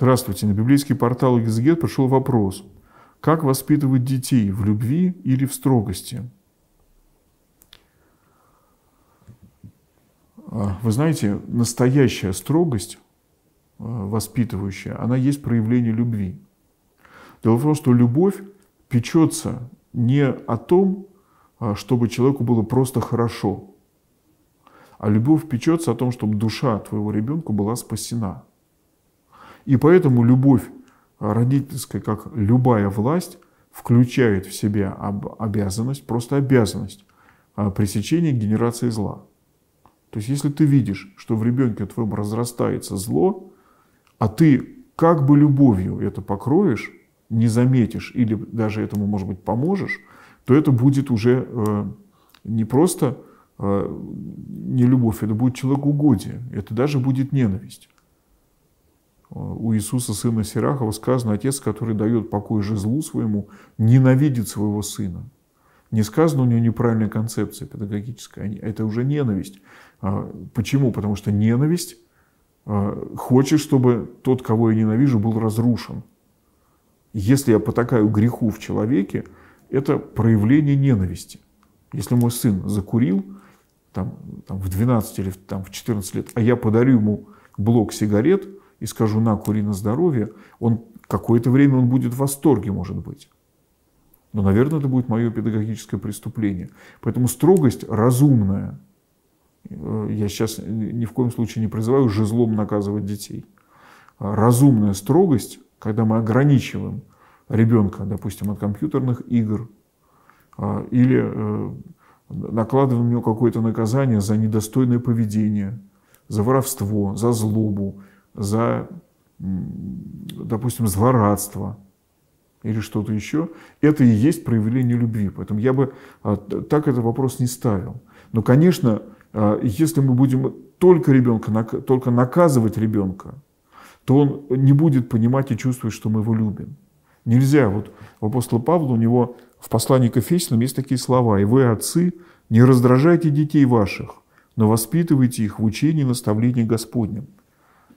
Здравствуйте, на библейский портал Экзегет пришел вопрос. Как воспитывать детей в любви или в строгости? А, вы знаете, настоящая строгость а, воспитывающая, она есть проявление любви. Дело в том, что любовь печется не о том, а, чтобы человеку было просто хорошо, а любовь печется о том, чтобы душа твоего ребенка была спасена – и поэтому любовь э, родительская, как любая власть, включает в себя обязанность, просто обязанность э, пресечения генерации зла. То есть если ты видишь, что в ребенке твоем разрастается зло, а ты как бы любовью это покроешь, не заметишь или даже этому, может быть, поможешь, то это будет уже э, не просто э, не любовь, это будет человекугодие, это даже будет ненависть. Э, у Иисуса, сына Сирахова, сказано, отец, который дает покой жезлу своему, ненавидит своего сына. Не сказано, у него неправильная концепция педагогическая, это уже ненависть. А, почему? Потому что ненависть а, хочет, чтобы тот, кого я ненавижу, был разрушен. Если я потакаю греху в человеке, это проявление ненависти. Если мой сын закурил там, там, в 12 или там, в 14 лет, а я подарю ему блок сигарет – и скажу «на, кури здоровье», он какое-то время он будет в восторге, может быть. Но, наверное, это будет мое педагогическое преступление. Поэтому строгость разумная. Я сейчас ни в коем случае не призываю жезлом наказывать детей. Разумная строгость, когда мы ограничиваем ребенка, допустим, от компьютерных игр, а, или э, накладываем на него какое-то наказание за недостойное поведение, за воровство, за злобу, за, допустим, злорадство или что-то еще, это и есть проявление любви. Поэтому я бы а, так этот вопрос не ставил. Но, конечно, а, если мы будем только ребенка, только наказывать ребенка, то он не будет понимать и чувствовать, что мы его любим. Нельзя. Вот у апостола Павла, у него в послании к Ефесянам есть такие слова. «И вы, отцы, не раздражайте детей ваших, но воспитывайте их в учении и наставлении Господнем».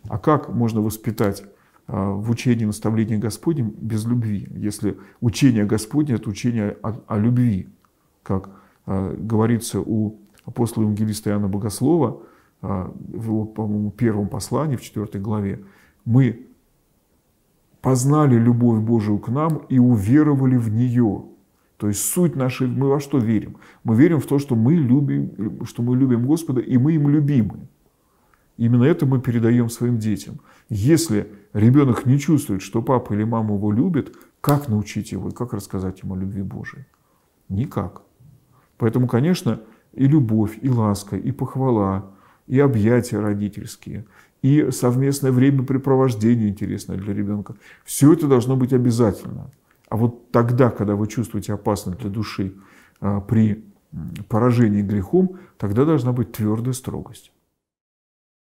А как можно воспитать а, в учении наставления Господнем без любви, если учение Господне – это учение о, о любви, как а, говорится у апостола Евангелиста Иоанна Богослова а, в его, по-моему, первом послании, в четвертой главе, мы познали любовь Божию к нам и уверовали в нее. То есть суть нашей, мы во что верим? Мы верим в то, что мы любим, что мы любим Господа, и мы им любимы. Именно это мы передаем своим детям. Если ребенок не чувствует, что папа или мама его любит, как научить его и как рассказать ему о любви Божией? Никак. Поэтому, конечно, и любовь, и ласка, и похвала, и объятия родительские, и совместное времяпрепровождение интересное для ребенка. Все это должно быть обязательно. А вот тогда, когда вы чувствуете опасность для души а, при поражении грехом, тогда должна быть твердая строгость.